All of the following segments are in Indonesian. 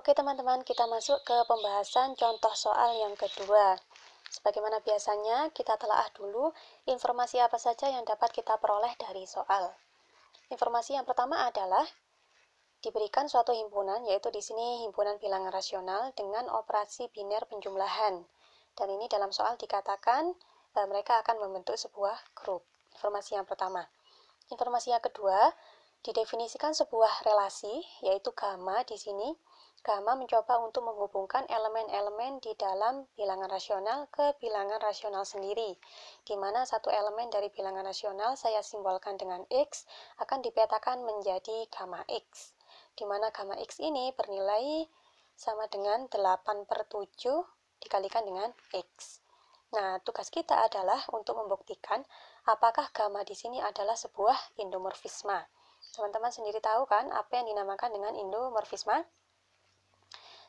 Oke teman-teman, kita masuk ke pembahasan contoh soal yang kedua. Sebagaimana biasanya, kita telaah dulu informasi apa saja yang dapat kita peroleh dari soal. Informasi yang pertama adalah diberikan suatu himpunan, yaitu di sini himpunan bilangan rasional dengan operasi biner penjumlahan. Dan ini dalam soal dikatakan e, mereka akan membentuk sebuah grup. Informasi yang pertama. Informasi yang kedua, didefinisikan sebuah relasi, yaitu gamma di sini, Gamma mencoba untuk menghubungkan elemen-elemen di dalam bilangan rasional ke bilangan rasional sendiri, di mana satu elemen dari bilangan rasional saya simbolkan dengan X akan dipetakan menjadi gamma X, di mana gamma X ini bernilai sama dengan 8 per 7 dikalikan dengan X. Nah, tugas kita adalah untuk membuktikan apakah gamma di sini adalah sebuah indomorfisme. Teman-teman sendiri tahu kan apa yang dinamakan dengan indomorfisme?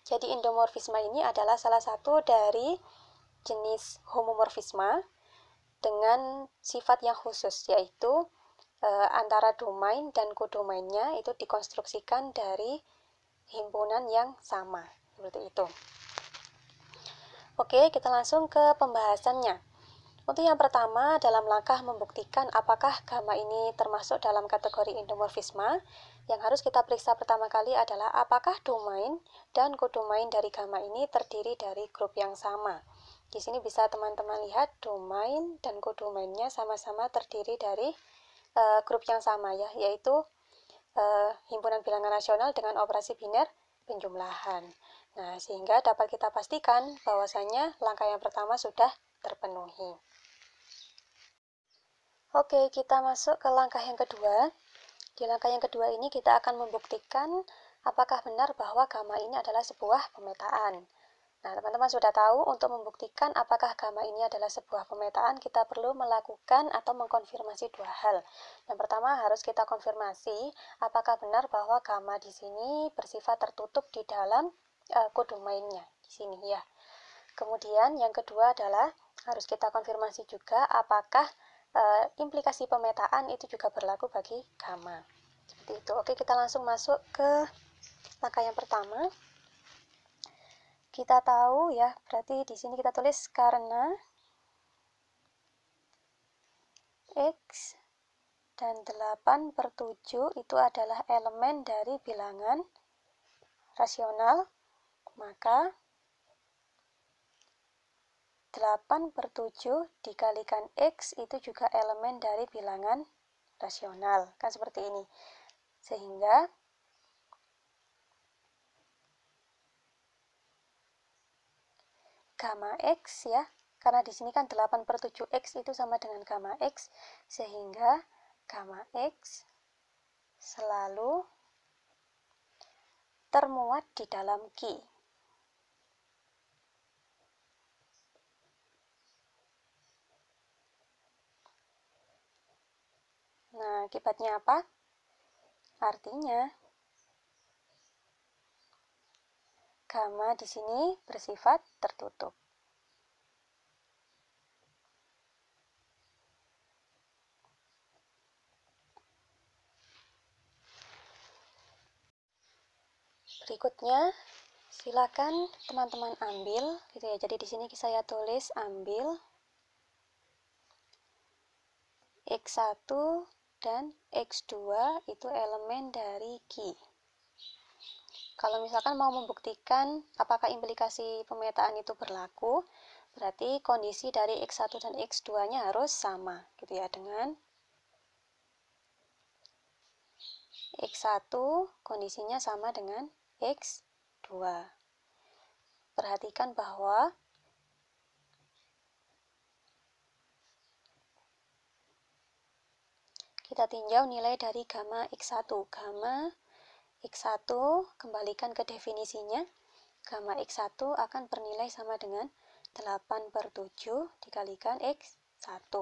Jadi endomorfisma ini adalah salah satu dari jenis homomorfisma dengan sifat yang khusus yaitu e, antara domain dan kodomainnya itu dikonstruksikan dari himpunan yang sama seperti itu. Oke, kita langsung ke pembahasannya. Untuk yang pertama, dalam langkah membuktikan apakah gamma ini termasuk dalam kategori endomorfisma, yang harus kita periksa pertama kali adalah apakah domain dan kodomain dari gamma ini terdiri dari grup yang sama. Di sini bisa teman-teman lihat domain dan kodomainnya sama-sama terdiri dari e, grup yang sama ya, yaitu e, himpunan bilangan rasional dengan operasi biner penjumlahan. Nah, sehingga dapat kita pastikan bahwasannya langkah yang pertama sudah terpenuhi. Oke, kita masuk ke langkah yang kedua. Di langkah yang kedua ini kita akan membuktikan apakah benar bahwa gamma ini adalah sebuah pemetaan. Nah, teman-teman sudah tahu untuk membuktikan apakah gamma ini adalah sebuah pemetaan, kita perlu melakukan atau mengkonfirmasi dua hal. Yang pertama harus kita konfirmasi apakah benar bahwa gamma di sini bersifat tertutup di dalam uh, mainnya di sini ya. Kemudian yang kedua adalah harus kita konfirmasi juga apakah Eh, implikasi pemetaan itu juga berlaku bagi gamma. Seperti itu. Oke, kita langsung masuk ke langkah yang pertama. Kita tahu ya, berarti di sini kita tulis karena X dan 8 per 7 itu adalah elemen dari bilangan rasional, maka 8 per 7 dikalikan X itu juga elemen dari bilangan rasional. Kan seperti ini. Sehingga gamma X ya, karena di sini kan 8 per 7X itu sama dengan gamma X, sehingga gamma X selalu termuat di dalam Q. Nah, akibatnya apa? Artinya, gamma di sini bersifat tertutup. Berikutnya, silakan teman-teman ambil gitu ya. Jadi di sini saya tulis ambil X1 dan X2 itu elemen dari Q. Kalau misalkan mau membuktikan apakah implikasi pemetaan itu berlaku, berarti kondisi dari X1 dan X2-nya harus sama gitu ya dengan X1 kondisinya sama dengan X2. Perhatikan bahwa kita tinjau nilai dari gamma X1. Gamma X1 kembalikan ke definisinya. Gamma X1 akan bernilai sama dengan 8 per 7 dikalikan X1.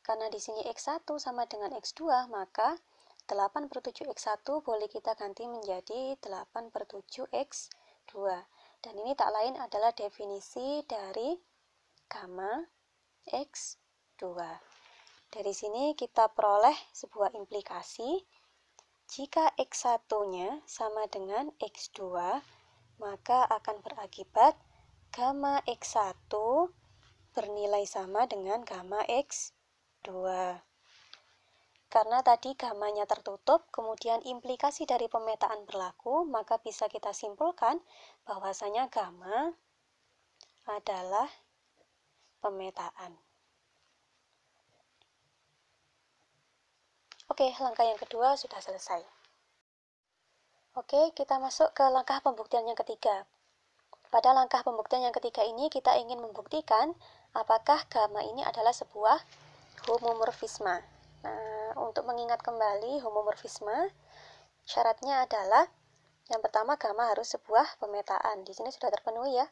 Karena di sini X1 sama dengan X2, maka 8 per 7 X1 boleh kita ganti menjadi 8 per 7 X2. Dan ini tak lain adalah definisi dari gamma X2. Dari sini kita peroleh sebuah implikasi jika X1-nya sama dengan X2, maka akan berakibat gamma X1 bernilai sama dengan gamma X2. Karena tadi gamanya tertutup, kemudian implikasi dari pemetaan berlaku, maka bisa kita simpulkan bahwasanya gamma adalah pemetaan. Oke, langkah yang kedua sudah selesai. Oke, kita masuk ke langkah pembuktian yang ketiga. Pada langkah pembuktian yang ketiga ini, kita ingin membuktikan apakah gamma ini adalah sebuah homomorfisme. Nah, untuk mengingat kembali homomorfisme, syaratnya adalah yang pertama gamma harus sebuah pemetaan. Di sini sudah terpenuhi ya.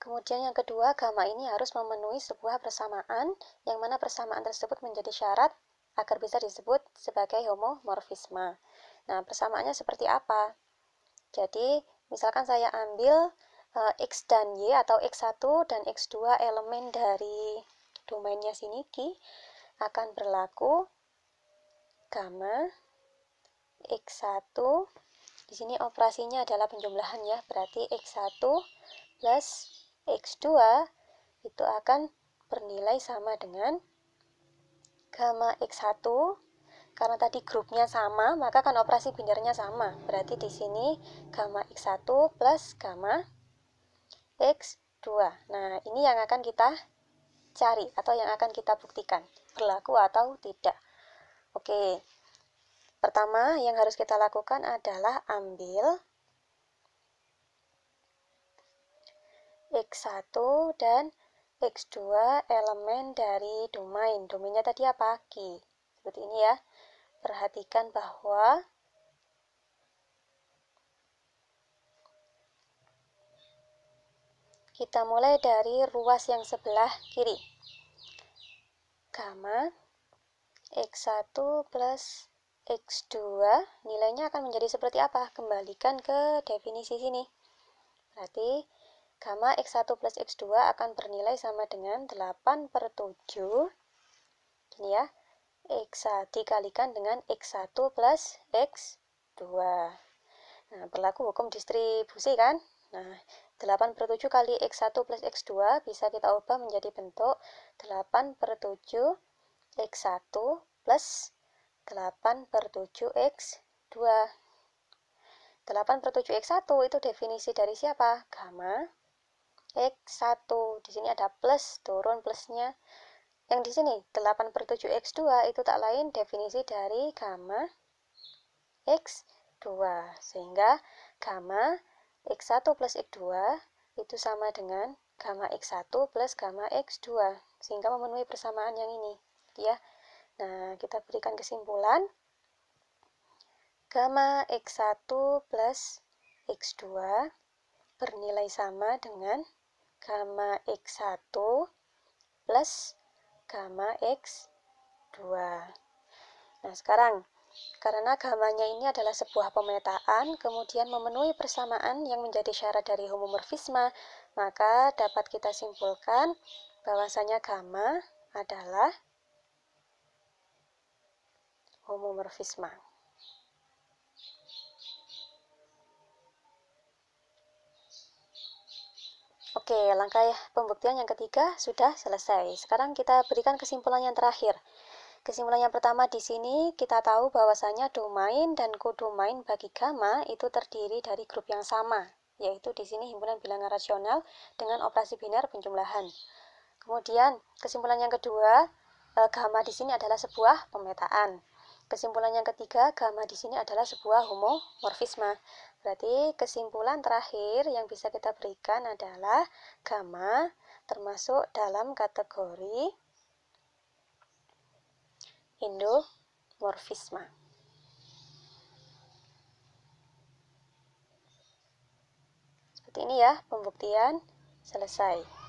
Kemudian yang kedua, gamma ini harus memenuhi sebuah persamaan yang mana persamaan tersebut menjadi syarat agar bisa disebut sebagai homomorfisme. Nah, persamaannya seperti apa? Jadi, misalkan saya ambil e, X dan Y atau X1 dan X2 elemen dari domainnya sini, Ki, akan berlaku gamma X1 di sini operasinya adalah penjumlahan ya, berarti X1 plus X2 itu akan bernilai sama dengan gamma X1 karena tadi grupnya sama maka kan operasi bindernya sama berarti di sini gamma X1 plus gamma X2 nah ini yang akan kita cari atau yang akan kita buktikan berlaku atau tidak oke pertama yang harus kita lakukan adalah ambil X1 dan X2 elemen dari domain. Domainnya tadi apa? Q. Seperti ini ya. Perhatikan bahwa kita mulai dari ruas yang sebelah kiri. Gamma X1 plus X2 nilainya akan menjadi seperti apa? Kembalikan ke definisi sini. Berarti Gamma X1 plus X2 akan bernilai sama dengan 8 per 7. ini ya, X1 dikalikan dengan X1 plus X2. Nah, berlaku hukum distribusi kan? Nah, 8 per 7 kali X1 plus X2 bisa kita ubah menjadi bentuk 8 per 7 X1 plus 8 per 7 X2. 8 per 7 X1 itu definisi dari siapa? Gamma X 1 di sini ada plus turun plusnya yang di sini 8 per 7 X2 itu tak lain definisi dari gamma X2 sehingga gamma X1 plus X2 itu sama dengan gamma X1 plus gamma X2 sehingga memenuhi persamaan yang ini ya nah kita berikan kesimpulan gamma X1 plus X2 bernilai sama dengan gamma X1 plus gamma X2. Nah, sekarang karena gamanya ini adalah sebuah pemetaan, kemudian memenuhi persamaan yang menjadi syarat dari homomorfisme, maka dapat kita simpulkan bahwasanya gamma adalah homomorfisme. Oke, langkah ya, pembuktian yang ketiga sudah selesai. Sekarang kita berikan kesimpulan yang terakhir. Kesimpulan yang pertama di sini kita tahu bahwasanya domain dan kodomain bagi gamma itu terdiri dari grup yang sama, yaitu di sini himpunan bilangan rasional dengan operasi biner penjumlahan. Kemudian, kesimpulan yang kedua, eh, gamma di sini adalah sebuah pemetaan. Kesimpulan yang ketiga, gamma di sini adalah sebuah homomorfisme. Berarti kesimpulan terakhir yang bisa kita berikan adalah gamma termasuk dalam kategori endomorfisme. Seperti ini ya pembuktian selesai.